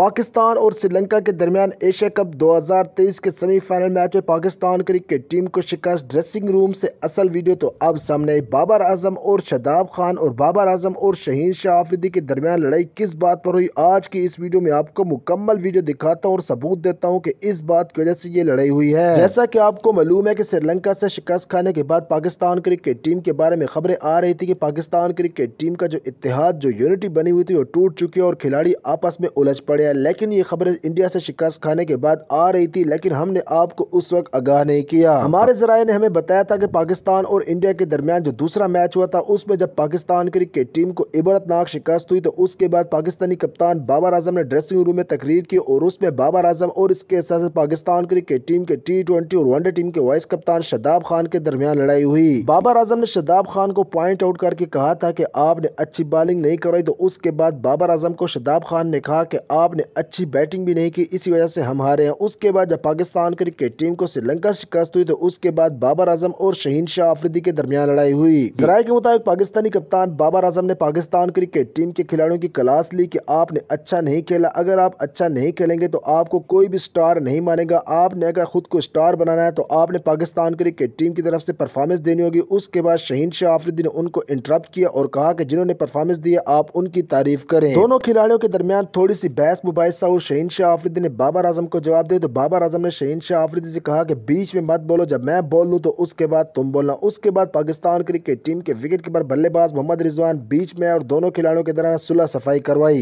पाकिस्तान और श्रीलंका के दरमियान एशिया कप 2023 के सेमीफाइनल मैच में पाकिस्तान क्रिकेट टीम को शिकस्त ड्रेसिंग रूम से असल वीडियो तो अब सामने आई बाबर आजम और शदाब खान और बाबर आजम और शहीन शाह आफरीदी के दरमियान लड़ाई किस बात पर हुई आज की इस वीडियो में आपको मुकम्मल वीडियो दिखाता हूँ और सबूत देता हूँ की इस बात की वजह से ये लड़ाई हुई है जैसा की आपको मालूम है की श्रीलंका से शिकस्त खाने के बाद पाकिस्तान क्रिकेट टीम के बारे में खबरें आ रही थी की पाकिस्तान क्रिकेट टीम का जो इतिहाद जो यूनिटी बनी हुई थी वो टूट चुकी है और खिलाड़ी आपस में उलझ पड़े गया लेकिन ये खबरें इंडिया से शिकस्त खाने के बाद आ रही थी लेकिन हमने आपको उस वक्त आगाह नहीं किया हमारे जराये ने हमें बताया था कि पाकिस्तान और इंडिया के दरमियान जो दूसरा मैच हुआ था उसमें जब पाकिस्तान क्रिकेट टीम को इबरतनाक शिकस्त हुई तो उसके बाद पाकिस्तानी कप्तान बाबर आजम ने ड्रेसिंग रूम में तकरीर की और उसमें बाबर आजम और इसके साथ पाकिस्तान क्रिकेट टीम के टी ट्वेंटी और वनडे टीम के वाइस कप्तान शदाब खान के दरमियान लड़ाई हुई बाबर आजम ने शदाब खान को पॉइंट आउट करके कहा था की आपने अच्छी बॉलिंग नहीं करवाई तो उसके बाद बाबर आजम को शदाब खान ने कहा की आपने ने अच्छी बैटिंग भी नहीं की इसी वजह से हम हारे हैं उसके बाद जब पाकिस्तान क्रिकेट टीम को श्रीलंका शिकस्त हुई तो उसके बाद बाबर आजम और शहीन शाह आफरीदी के दरमियान लड़ाई हुई जराये के मुताबिक पाकिस्तानी कप्तान बाबर आजम ने पाकिस्तान क्रिकेट टीम के खिलाड़ियों की क्लास ली की आपने अच्छा नहीं खेला अगर आप अच्छा नहीं खेलेंगे तो आपको कोई भी स्टार नहीं मानेगा आपने अगर खुद को स्टार बनाना है तो आपने पाकिस्तान क्रिकेट टीम की तरफ से परफॉर्मेंस देनी होगी उसके बाद शहीन शाह आफरीदी ने उनको इंटरप्ट किया और कहा कि जिन्होंने परफॉर्मेंस दिया आप उनकी तारीफ करें दोनों खिलाड़ियों के दरमियान थोड़ी सी बहस अब्बास मुबैसा और शहीन शाह आफरीदी ने बाबर आजम को जवाब दिया तो बाबर आजम ने शहीन शाह आफरीदी से कहा कि बीच में मत बोलो जब मैं बोल लूँ तो उसके बाद तुम बोलना उसके बाद पाकिस्तान क्रिकेट टीम के विकेट कीपर बल्लेबाज मोहम्मद रिजवान बीच में और दोनों खिलाड़ियों के दौरान सुलह सफाई करवाई